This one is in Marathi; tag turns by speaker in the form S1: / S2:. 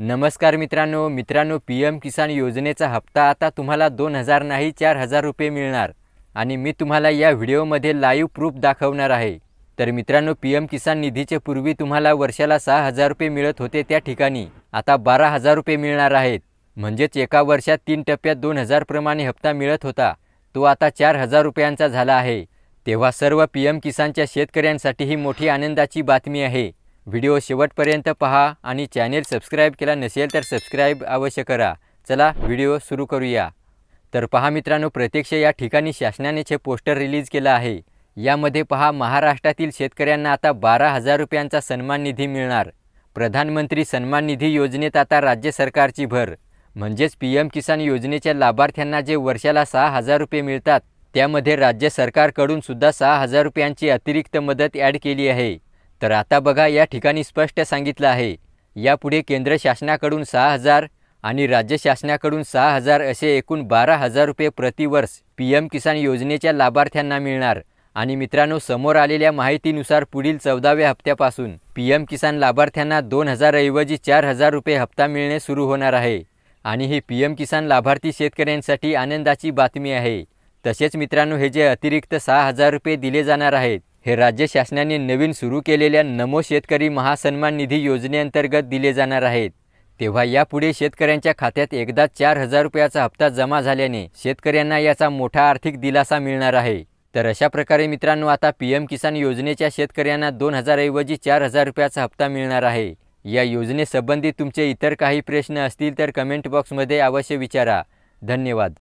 S1: नमस्कार मित्रांनो मित्रांनो पी एम किसान योजनेचा हप्ता आता तुम्हाला दोन हजार नाही चार हजार रुपये मिळणार आणि मी तुम्हाला या व्हिडिओमध्ये लाईव्ह प्रूफ दाखवणार आहे तर मित्रांनो पी एम किसान निधीचे पूर्वी तुम्हाला वर्षाला सहा हजार रुपये मिळत होते त्या ठिकाणी आता बारा हजार रुपये मिळणार आहेत म्हणजेच एका वर्षात तीन टप्प्यात दोन हजारप्रमाणे हप्ता मिळत होता तो आता चार हजार रुपयांचा झाला आहे तेव्हा सर्व पी एम किसानच्या शेतकऱ्यांसाठी ही मोठी आनंदाची बातमी आहे व्हिडिओ शेवटपर्यंत पहा आणि चॅनेल सबस्क्राईब केला नसेल तर सबस्क्राईब अवश्य करा चला व्हिडिओ सुरू करूया तर पहा मित्रांनो प्रत्यक्ष या ठिकाणी शासनानेचे पोस्टर रिलीज केलं आहे यामध्ये पहा महाराष्ट्रातील शेतकऱ्यांना आता बारा हजार रुपयांचा सन्मान निधी मिळणार प्रधानमंत्री सन्मान निधी योजनेत आता राज्य सरकारची भर म्हणजेच पी एम किसान योजनेच्या लाभार्थ्यांना जे वर्षाला सहा हजार रुपये मिळतात त्यामध्ये राज्य सरकारकडून सुद्धा सहा हजार रुपयांची अतिरिक्त मदत ॲड केली आहे तर आता बघा या ठिकाणी स्पष्ट सांगितलं आहे यापुढे केंद्र शासनाकडून सहा हजार आणि राज्य शासनाकडून सहा हजार असे एकूण बारा हजार रुपये प्रतिवर्ष पी एम किसान योजनेच्या लाभार्थ्यांना मिळणार आणि मित्रांनो समोर आलेल्या माहितीनुसार पुढील चौदाव्या हप्त्यापासून पी एम किसान लाभार्थ्यांना दोन हजारऐवजी चार हजार रुपये हप्ता मिळणे सुरू होणार आहे आणि ही पी एम किसान लाभार्थी शेतकऱ्यांसाठी आनंदाची बातमी आहे तसेच मित्रांनो हे जे अतिरिक्त सहा हजार रुपये दिले जाणार आहेत हे राज्य शासनाने नवीन सुरू केलेल्या नमो शेतकरी महासन्मान निधी योजनेअंतर्गत दिले जाणार आहेत तेव्हा यापुढे शेतकऱ्यांच्या खात्यात एकदा चार हजार रुपयाचा हप्ता जमा झाल्याने शेतकऱ्यांना याचा मोठा आर्थिक दिलासा मिळणार आहे तर अशा प्रकारे मित्रांनो आता पी एम किसान योजनेच्या शेतकऱ्यांना दोन हजारऐवजी चार हजार रुपयाचा हप्ता मिळणार आहे या योजनेसंबंधी तुमचे इतर काही प्रश्न असतील तर कमेंट बॉक्समध्ये अवश्य विचारा धन्यवाद